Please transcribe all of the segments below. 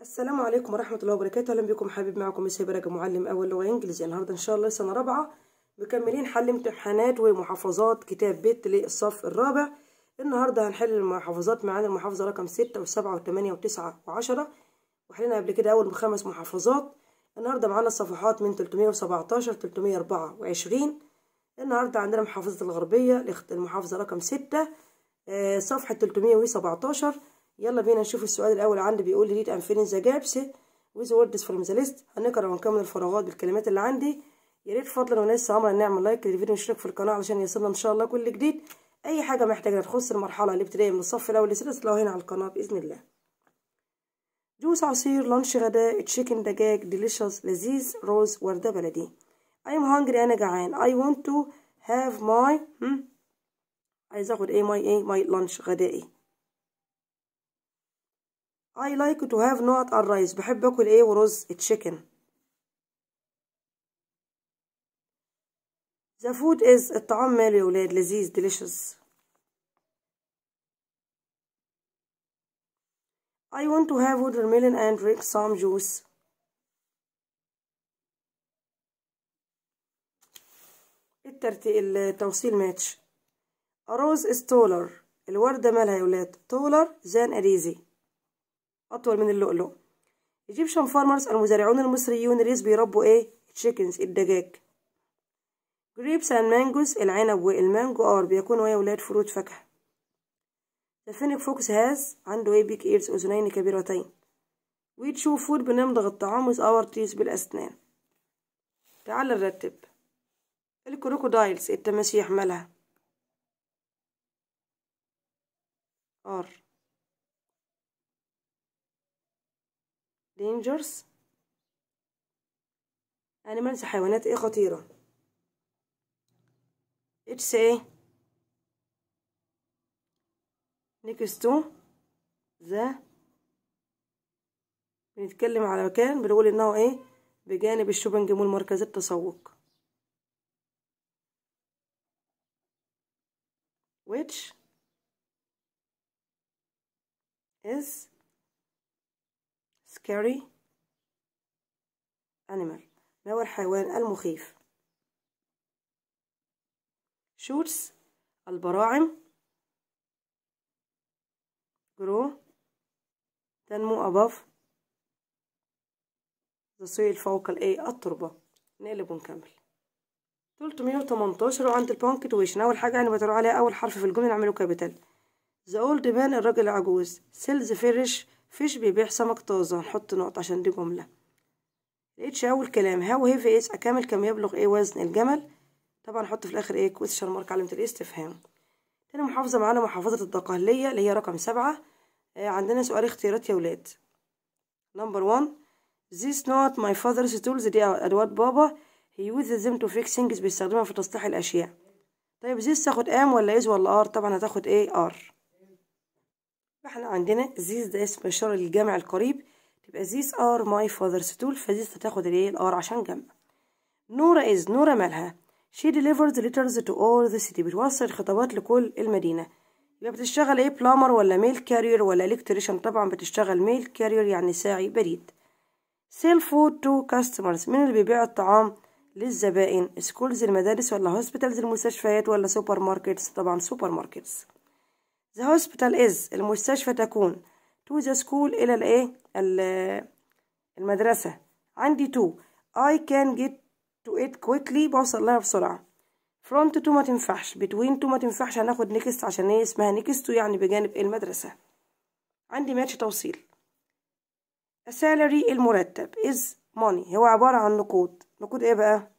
السلام عليكم ورحمة الله وبركاته أهلا بكم حبيب معكم مسيب رجا معلم أول لغة إنجليزي النهاردة إن شاء الله سنة رابعة مكملين حل امتحانات ومحافظات كتاب بيت للصف الرابع النهاردة هنحل المحافظات معانا المحافظة رقم ستة وسبعة 9 وتسعة وعشرة وحلينا قبل كده أول بخمس محافظات النهاردة معانا الصفحات من 317 324 النهاردة عندنا محافظة الغربية المحافظة رقم ستة آه، صفحة 317 يلا بينا نشوف السؤال الاول عندي بيقول ريد ان فيل ذا جابس وذ ووردز فروم ذا ليست هنقرا ونكمل الفراغات بالكلمات اللي عندي يا ريت فضلا ولسه عمرا نعمل لايك للفيديو ونشترك في القناه علشان يصلنا ان شاء الله كل جديد اي حاجه محتاجه تخص المرحله الابتدائيه من الصف الاول لسته تطلعوا هنا على القناه باذن الله جوز عصير لانش غداء تشيكن دجاج ديليشس لذيذ روز وردة بلدي اي ام hungry أنا جعان I want to have my hmm, عايز اخد ايه ماي ايه ماي لانش غدائي I like to have not a rice بحب اكل ايه ورز chicken The food is الطعام مال يا ولاد لذيذ delicious I want to have watermelon and drink some juice الترتيب التوصيل ماتش A rose is taller الوردة مالها يا ولاد taller than a daisy أطول من اللؤلؤ إيجيبشن فارمرز المزارعون المصريون ريز بيربوا إيه تشيكنز الدجاج جريبس أند مانجوز العنب والمانجو أور آه، بيكونوا إيه ولاد فروت فاكهة سفينك فوكس هاز عنده إيه بيك إيرز أذنين كبيرتين ويتشو فود بنمضغ الطعام with our teeth بالأسنان تعال نرتب الكروكودايلز التماسيح مالها ار دينجرس animals حيوانات ايه خطيرة it's a next to the بنتكلم على مكان بنقول انه ايه بجانب الشوبنج مول مركز التسوق which is scary animal ما هو الحيوان المخيف shoots البراعم grow تنمو above the soil فوق الايه التربة نقلب ونكمل 318 وعند البانكتويشن اول حاجة يعني بتقول عليها اول حرف في الجملة نعمله كابيتال the old man الراجل العجوز sells fish فيش بيبيع سمك طازة هنحط نقط عشان دي جملة لقيتش أول كلام هاو هيفي إز إيه؟ أكامل كم يبلغ إيه وزن الجمل طبعا نحط في الآخر إيه كويستشن مارك علامة الاستفهام تاني محافظة معانا محافظة الدقهلية اللي هي رقم سبعة آه عندنا سؤال اختيارات يا ولاد نمبر وان ذيس نوت ماي فادرز تولز دي أدوات بابا هي uses ذيم تو فيكسينجز بيستخدمها في تصليح الأشياء طيب زيس تاخد ام ولا از ولا ار طبعا هتاخد ايه ار فاحنا عندنا زيز ده اسم إشارة للجمع القريب تبقى زيز ار ماي فاذرز دول فزيز هتاخد الايه الار عشان جمع نورا از نورا مالها شي ديليفرز ليترز تو اول ذا سيتي بتوصل خطابات لكل المدينة يبقى بتشتغل ايه بلامر ولا ميل كارير ولا الكتريشن طبعا بتشتغل ميل كارير يعني ساعي بريد سيل فود تو كاستمرز مين اللي بيبيع الطعام للزبائن سكولز المدارس ولا هوسبيتالز المستشفيات ولا سوبر ماركتس طبعا سوبر ماركتس The hospital is المستشفى تكون to the school إلى الإيه المدرسة عندي to I can get to it quickly بوصل لها بسرعة front to ما تنفعش between to ما تنفعش هناخد next عشان هي إيه؟ اسمها next to يعني بجانب المدرسة عندي ماتش توصيل a salary المرتب is money هو عبارة عن نقود نقود ايه بقى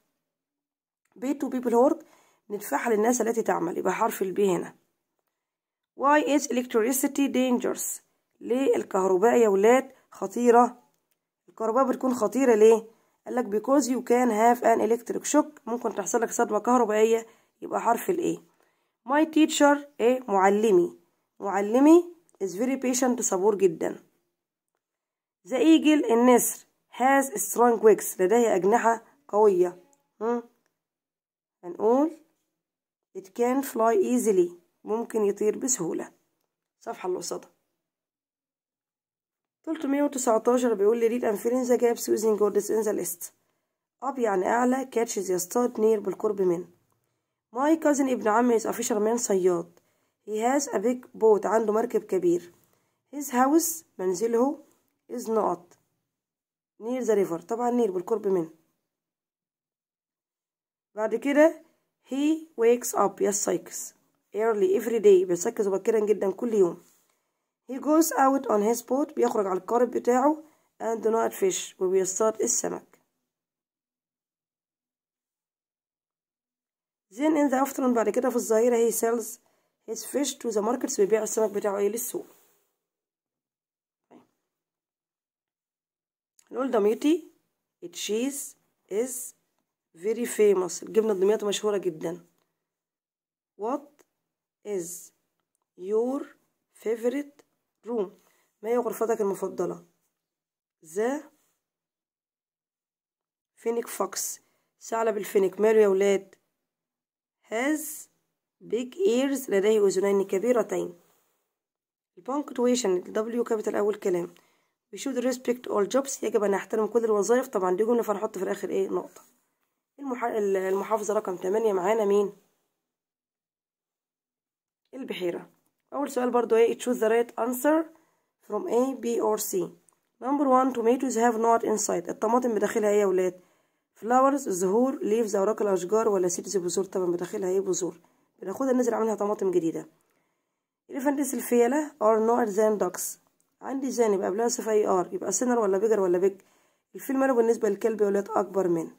pay to people work ندفعها للناس التي تعمل يبقى حرف البي هنا Why is electricity dangerous ليه الكهرباء يا ولاد خطيرة الكهرباء بتكون خطيرة ليه قال لك because you can have an electric shock ممكن تحصل لك صدمة كهربائية يبقى حرف ال A my teacher ايه معلمي معلمي is very patient صبور جدا the eagle النسر has strong wings لديه أجنحة قوية hmm. هنقول it can fly easily ممكن يطير بسهولة صفحة اللي قصادها 319 بيقول لي ريد انفلونزا جابس using جوردس ان ذا ليست اب يعني اعلى كاتشز start نير بالقرب من ماي كازن ابن عمي از افيشر مان صياد هي هاز ا بيج بوت عنده مركب كبير هيز هاوس منزله از not نير ذا ريفر طبعا نير بالقرب منه بعد كده هي wakes up يستيقظ early every day بيركز مبكرا جدا كل يوم he goes out on his boat بيخرج على القارب بتاعه and do not fish وبيصطاد السمك then in the afternoon بعد كده في الظهيرة he sells his fish to the markets بيبيع السمك بتاعه ايه للسوق نقول دميتي التشيز از فيري famous الجبنة الضمياط مشهورة جدا what is your favorite room ما هي غرفتك المفضلة the phoenix fox ثعلب الفينك ماله يا ولاد has big ears لديه أذنين كبيرتين البنكتويشن W كابيتال أول كلام we should respect all jobs يجب أن نحترم كل الوظائف طبعا دي جملة فنحط في الآخر إيه نقطة المحافظة رقم تمانية معانا مين البحيرة أول سؤال برضو إيه choose the right answer from A B or C number one tomatoes have not inside الطماطم بداخلها إيه يا ولاد flowers زهور leaves أوراق الأشجار ولا seeds بذور طبعا بداخلها إيه بذور بناخدها نزرع منها طماطم جديدة elephants الفيلة are not than ducks عندي زان يبقى قبلها صفة أي آر يبقى سينر ولا بيجر ولا بيج الفيل ماله بالنسبة للكلب يا ولاد أكبر من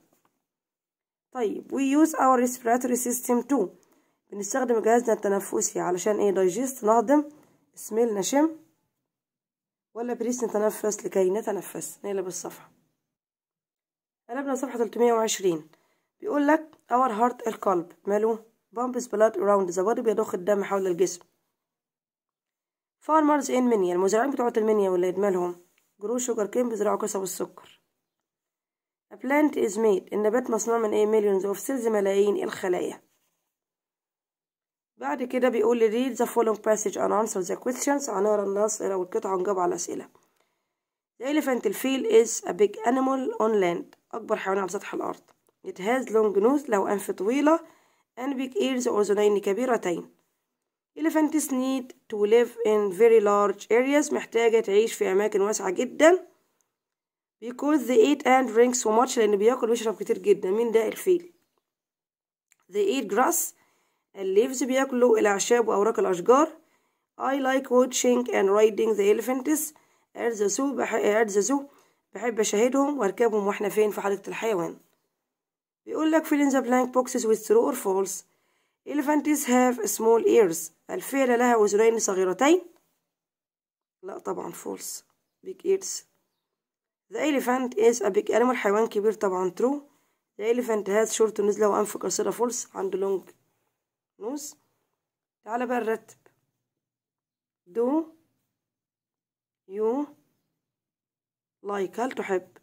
طيب we use our respiratory system too بنستخدم جهازنا التنفسي علشان ايه دايجست نهضم سميل نشم ولا بريس نتنفس لكي نتنفس نقلب الصفحة قلبنا صفحة 320 بيقول لك our heart القلب ماله bumps blood around the body بيضخ الدم حول الجسم farmers in منيا المزارعين بتوع المنيا واللي مالهم grow شوجر cane بيزرعوا قصب السكر A plant is made النبات مصنوع من ايه millions of cells ملايين الخلايا بعد كده بيقول لي read the following passage and answer the questions هنقرا النص لو والقطعة ونجاوب على الأسئلة The elephant الفيل is a big animal on land أكبر حيوان على سطح الأرض It has long nose له أنف طويلة and big ears أذنين كبيرتين Elephants need to live in very large areas محتاجة تعيش في أماكن واسعة جدا because they eat and drink so much لأن بياكل ويشرب كتير جدا مين ده الفيل They eat grass الليفز بياكلوا الأعشاب وأوراق الأشجار I like watching and riding the elephants at the zoo at the zoo بحب أشاهدهم وأركبهم وإحنا فين في حديقة الحيوان بيقول لك fill in the blank boxes with true or false elephants have small ears الفيلة لها وزرين صغيرتين لا طبعا false big ears the elephant is a big animal حيوان كبير طبعا true the elephant has short نزلة وأنف قصيرة false عنده long نص تعال بقى نرتب دو يو لايك هل تحب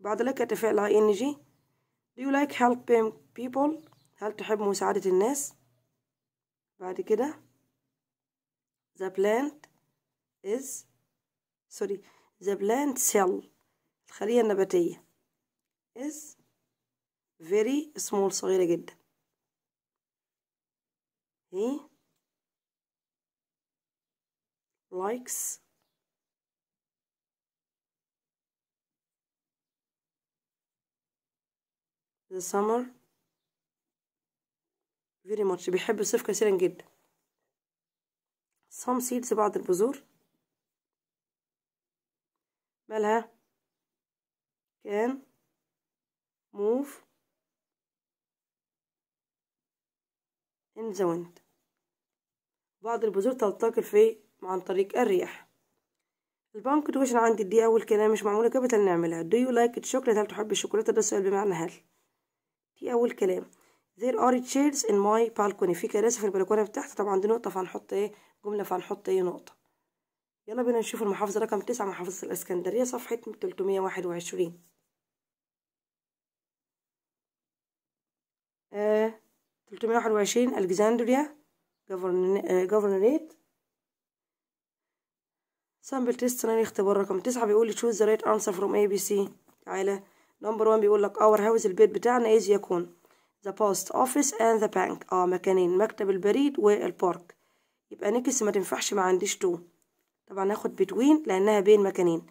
بعد لك اتفاعل اي ان جي دو يو لايك helping people هل تحب مساعدة الناس بعد كده the plant is sorry the plant cell الخلية النباتية is very small صغيرة جدا he likes the summer very much بيحب الصيف كثيرا جدا some seeds بعض البذور مالها can move in the wind بعض البذور تلتقي في عن طريق الرياح البانك تويشن عندي دي اول كده مش معموله كابيتال نعملها دو يو لايك chocolate هل تحب الشوكولاته ده سؤال بمعنى هل دي اول كلام there ار تشيرز ان ماي بالكوني في كراسي في البلكونه بتاعتي طبعا دي نقطه فهنحط ايه جمله فهنحط ايه نقطه يلا بينا نشوف المحافظه رقم تسعة محافظه الاسكندريه صفحه 321 آه 321 الكسندريا جوفرنيت سامبل تيست انا اختبار رقم تسعة بيقول لي تشوز ذا رايت انسر فروم اي بي سي تعالى نمبر 1 بيقول لك اور هاوس البيت بتاعنا ايز يكون ذا بوست اوفيس اند ذا بانك اه مكانين مكتب البريد والبارك يبقى نكس ما تنفعش ما عنديش تو طبعا هاخد بتوين لانها بين مكانين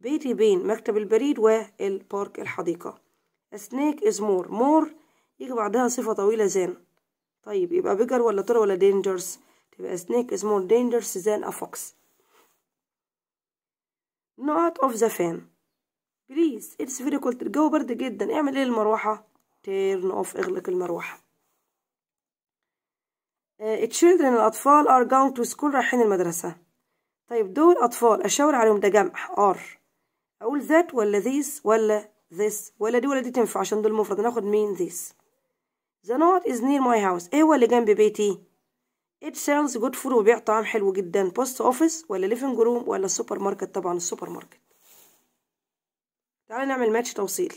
بيتي بين مكتب البريد والبارك الحديقة سنيك از مور مور يجي بعدها صفة طويلة زين طيب يبقى بيجر ولا طير ولا دينجرس تبقى سنيك از مور دينجرز ذان ا فوكس نوت اوف ذا فان بليز اتس فيري كولد الجو برد جدا اعمل ايه للمروحه تيرن اوف اغلق المروحه uh, children الاطفال ار going تو سكول رايحين المدرسه طيب دول اطفال اشاور عليهم ده جمع ار اقول ذات ولا ذيس ولا ذس ولا دي ولا دي تنفع عشان دول مفرد ناخد مين ذيس The north is near my house ايه هو اللي جنب بيتي it sells good food وبيع طعام حلو جدا post office ولا living room ولا السوبر ماركت طبعا السوبر ماركت تعالى نعمل ماتش توصيل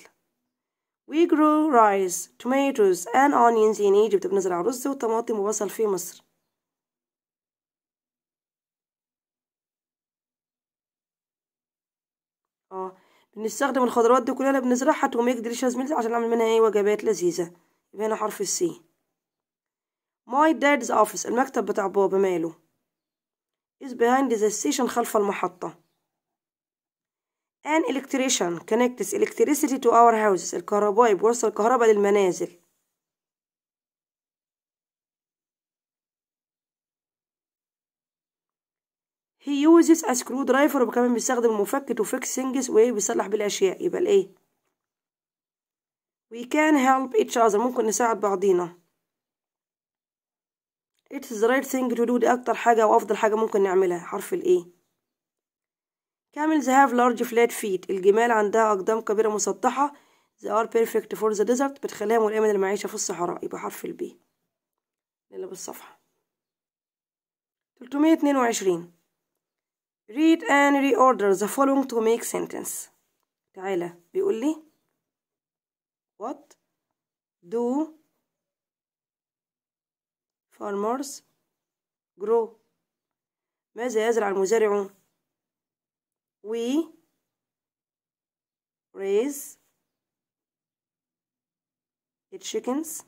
we grow rice tomatoes and onions in Egypt بنزرع رز وطماطم وبصل في مصر اه بنستخدم الخضروات دي كلها بنزرعها to make delicious meals عشان نعمل منها ايه وجبات لذيذة هنا حرف السي My dad's office المكتب بتاع بابا ماله is behind the station خلف المحطة an electrician connects electricity to our houses الكهربائي بيوصل الكهرباء للمنازل he uses a screwdriver وكمان بيستخدم مفك to fix things وبيصلح بالأشياء يبقى الإيه We can help each other ممكن نساعد بعضينا It is the right thing to do دي أكتر حاجة وأفضل حاجة ممكن نعملها حرف الـ A Camels have large flat feet الجمال عندها أقدام كبيرة مسطحة They are perfect for the desert بتخليها ملائمة للمعيشة في الصحراء يبقى حرف الـ B اللي بالصفحة 322 Read and reorder the following to make sentence تعالى بيقول لي What do farmers grow ماذا يزرع المزارعون we raise chickens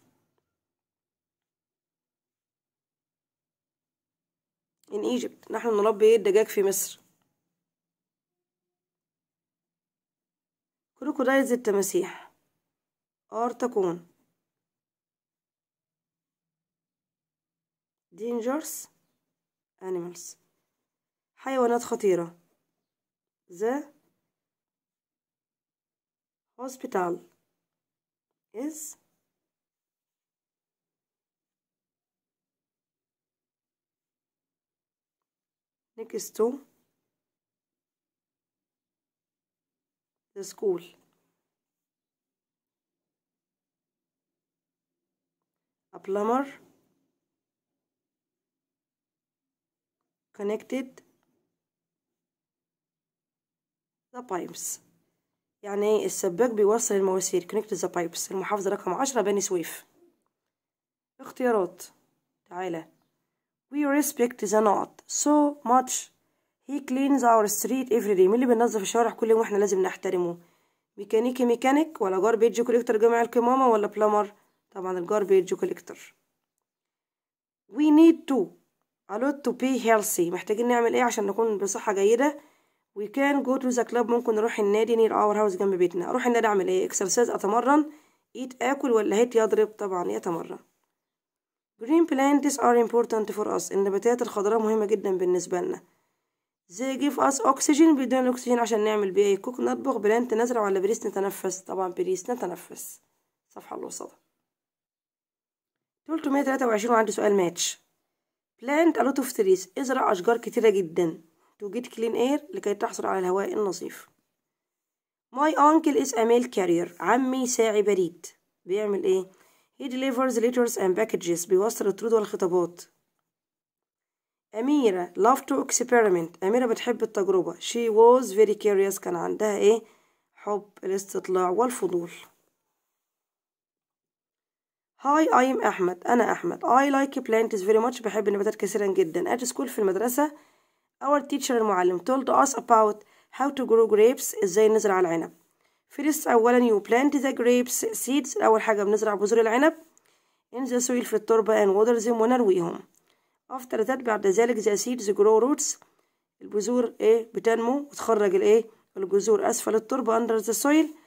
in Egypt نحن نربي الدجاج في مصر كروكودايز التماسيح آر تكون dangerous animals حيوانات خطيرة the hospital is next to the school بلمر كونكتد connected the pipes يعني السباك بيوصل المواسير connected the pipes المحافظة رقم عشرة بني سويف اختيارات تعالى we respect the not so much he cleans our street every day مين اللي بينظف الشوارع كل يوم واحنا لازم نحترمه ميكانيكي ميكانيك ولا جار بيجي كوليكتر جامع القمامة ولا بلمر طبعا الجاربيج كوليكتور we need to a lot to be healthy محتاجين نعمل ايه عشان نكون بصحة جيدة we can go to the club ممكن نروح النادي نير اور هاوس جنب بيتنا اروح النادي اعمل ايه اكسرسايز اتمرن ايت اكل ولا هيت يضرب طبعا يتمرن green plants are important for us النباتات الخضراء مهمة جدا بالنسبة لنا they give us oxygen بدون الاكسجين عشان نعمل بيه كوك نطبخ بلانت نزرع ولا بريس نتنفس طبعا بريس نتنفس صفحة الوسطى 323 وعنده سؤال ماتش plant a lot of trees ازرع أشجار كتيرة جدا to get clean air لكي تحصل على الهواء النظيف my uncle is a mail carrier عمي ساعي بريد بيعمل ايه he delivers letters and packages بيوصل الطرود والخطابات أميرة love to experiment أميرة بتحب التجربة she was very curious كان عندها ايه حب الاستطلاع والفضول هاي اي ام احمد انا احمد اي لايك plants فيري ماتش بحب النباتات كثيرا جدا ات سكول في المدرسه اور تيشر المعلم told us about how to grow grapes ازاي نزرع العنب first اولا you plant the grapes seeds اول حاجه بنزرع بذور العنب in the soil في التربه and water them ونرويهم after that بعد ذلك the seeds grow roots البذور ايه بتنمو وتخرج الايه الجذور اسفل التربه under the soil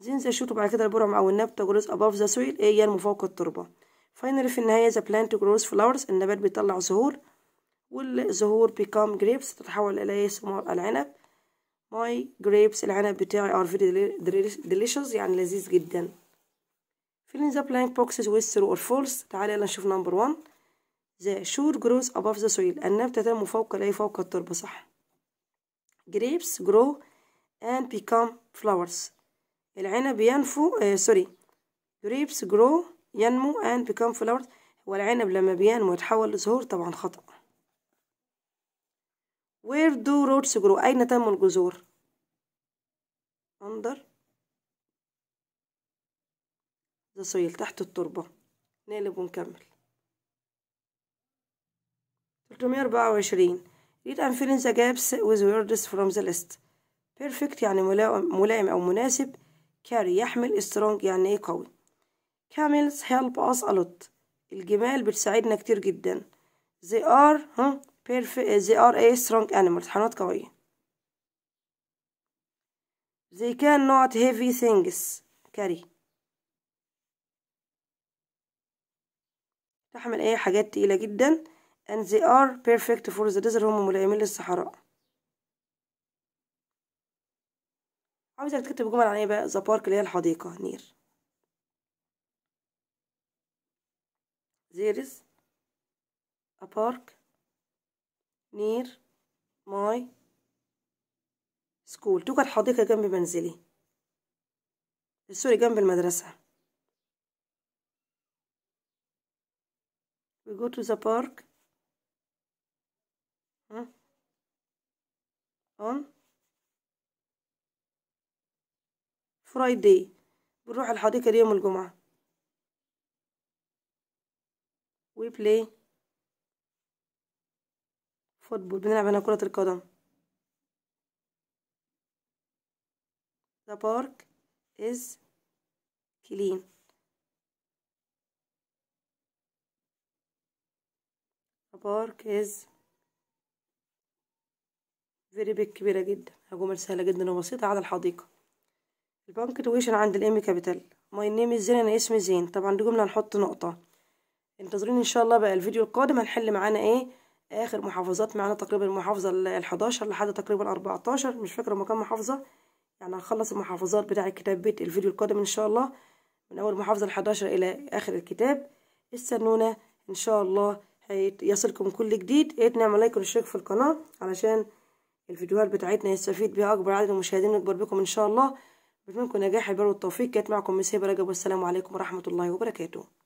زين زي شوتو بعد كده البرعم أو النبتة جروز أباف ذا سويل إيه هي المفوق التربة فاينالي في النهاية ذا بلانت جروز فلاورز النبات بيطلع زهور والزهور بيكام جريبس تتحول إلى سمار العنب ماي جريبس العنب بتاعي أر فيري ديليشوز يعني لذيذ جدا فيلين ذا بلانت بوكسز ويز ثرو أور فولس تعالى يلا نشوف نمبر وان ذا شوت جروز أباف ذا سويل النبتة تنمو فوق الأي فوق التربة صح جريبس جرو and become flowers العنب ينفو آه سوري grapes grow ينمو and become flowers هو العنب لما بينمو يتحول لزهور طبعا خطأ where do roots grow أين تنمو الجذور under the soil تحت التربة نقلب ونكمل 324 read and fill in the gaps with words from the list perfect يعني ملائم أو مناسب كاري يحمل سترونج يعني ايه قوي camels help us a lot الجمال بتساعدنا كتير جدا they are huh, perfect they are a strong animals حيوانات قوية they can not heavy things carry تحمل اي حاجات تقيلة جدا and they are perfect for the desert هم ملائمين للصحراء عاوزة تكتب جمل عن ايه بقى ذا بارك اللي هي الحديقة نير there is a park near my school توجد حديقة جنب منزلي سوري جنب المدرسة we go to the park hmm? on فرايداي بنروح الحديقة دي يوم الجمعة بلاي فوتبول بنلعب هنا كرة القدم ذا بارك از كلين ذا بارك از فيري بيك كبيرة جدا جمل سهلة جدا وبسيطة على الحديقة البنكتويشن عند الام كابيتال ماي نيم از زين انا اسمي زين طبعا دي جمله هنحط نقطه انتظرين ان شاء الله بقى الفيديو القادم هنحل معانا ايه اخر محافظات معانا تقريبا المحافظه ال11 لحد تقريبا 14 مش فاكره هما كام محافظه يعني هنخلص المحافظات بتاع كتاب بيت الفيديو القادم ان شاء الله من اول محافظه ال11 الى اخر الكتاب استنونا ان شاء الله هيصلكم كل جديد ايه ريت نعمل لايك واشتراك في القناه علشان الفيديوهات بتاعتنا يستفيد بها اكبر عدد من المشاهدين ويكبر بكم ان شاء الله بتمنى لكم نجاح البر والتوفيق كانت معكم مس هبه رجب والسلام عليكم ورحمه الله وبركاته